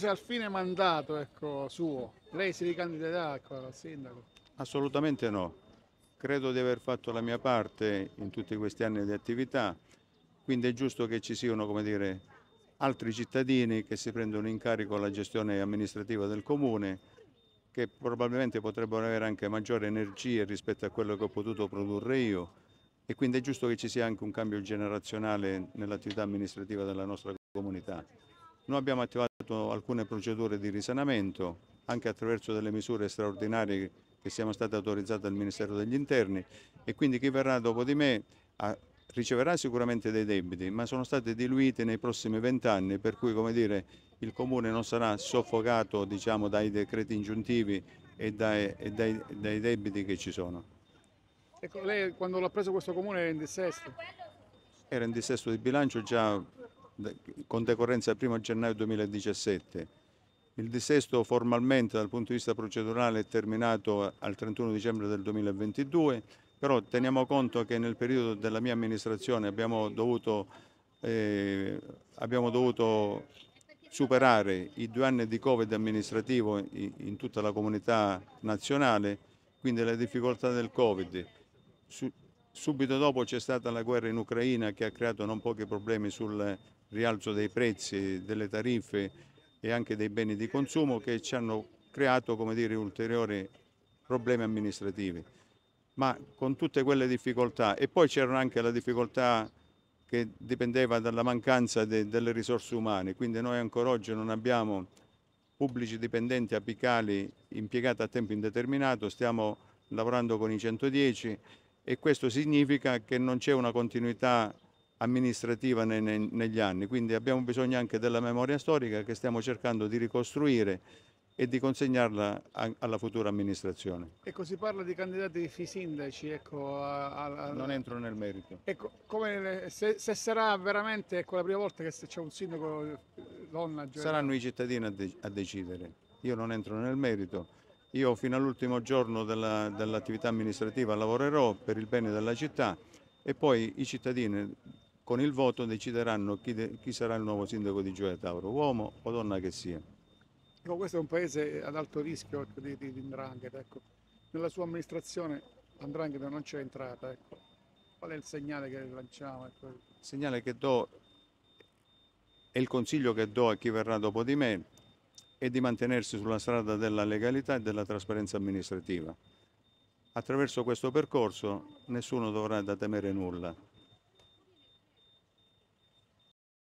Se al fine mandato ecco, suo, lei si ricandiderà ecco, al sindaco? Assolutamente no. Credo di aver fatto la mia parte in tutti questi anni di attività, quindi è giusto che ci siano come dire, altri cittadini che si prendono in carico la gestione amministrativa del comune, che probabilmente potrebbero avere anche maggiore energie rispetto a quello che ho potuto produrre io e quindi è giusto che ci sia anche un cambio generazionale nell'attività amministrativa della nostra comunità. Noi abbiamo attivato avviato alcune procedure di risanamento anche attraverso delle misure straordinarie che siamo state autorizzate dal Ministero degli Interni e quindi chi verrà dopo di me a, riceverà sicuramente dei debiti, ma sono stati diluiti nei prossimi vent'anni, per cui come dire, il Comune non sarà soffocato diciamo, dai decreti ingiuntivi e dai, e dai, dai debiti che ci sono. Ecco, lei quando l'ha preso questo Comune era in dissesto? Era in dissesto di bilancio già con decorrenza il 1 gennaio 2017. Il dissesto formalmente dal punto di vista procedurale è terminato al 31 dicembre del 2022, però teniamo conto che nel periodo della mia amministrazione abbiamo dovuto, eh, abbiamo dovuto superare i due anni di Covid amministrativo in, in tutta la comunità nazionale, quindi le difficoltà del Covid. Su, Subito dopo c'è stata la guerra in Ucraina che ha creato non pochi problemi sul rialzo dei prezzi, delle tariffe e anche dei beni di consumo che ci hanno creato come dire, ulteriori problemi amministrativi. Ma con tutte quelle difficoltà e poi c'era anche la difficoltà che dipendeva dalla mancanza de, delle risorse umane, quindi noi ancora oggi non abbiamo pubblici dipendenti apicali impiegati a tempo indeterminato, stiamo lavorando con i 110 e questo significa che non c'è una continuità amministrativa ne, ne, negli anni, quindi abbiamo bisogno anche della memoria storica che stiamo cercando di ricostruire e di consegnarla a, alla futura amministrazione. Ecco, si parla di candidati sindaci, ecco, a, a, non entro nel merito. Ecco, come, se, se, sarà veramente ecco, la prima volta che c'è un sindaco eh, donna... Giovane... Saranno cioè- i cittadini de a decidere, io non entro nel merito io fino all'ultimo giorno della, dell'attività amministrativa lavorerò per il bene della città e poi i cittadini con il voto decideranno chi, de, chi sarà il nuovo sindaco di Gioia Tauro, uomo o donna che sia. No, ecco, questo è un paese ad alto rischio di, di, di ecco. Nella sua amministrazione Andrangheta non c'è entrata. Ecco. Qual è il segnale che lanciamo? Ecco? Il segnale che do e il consiglio che do a chi verrà dopo di me e di mantenersi sulla strada della legalità e della trasparenza amministrativa. Attraverso questo percorso nessuno dovrà da temere nulla.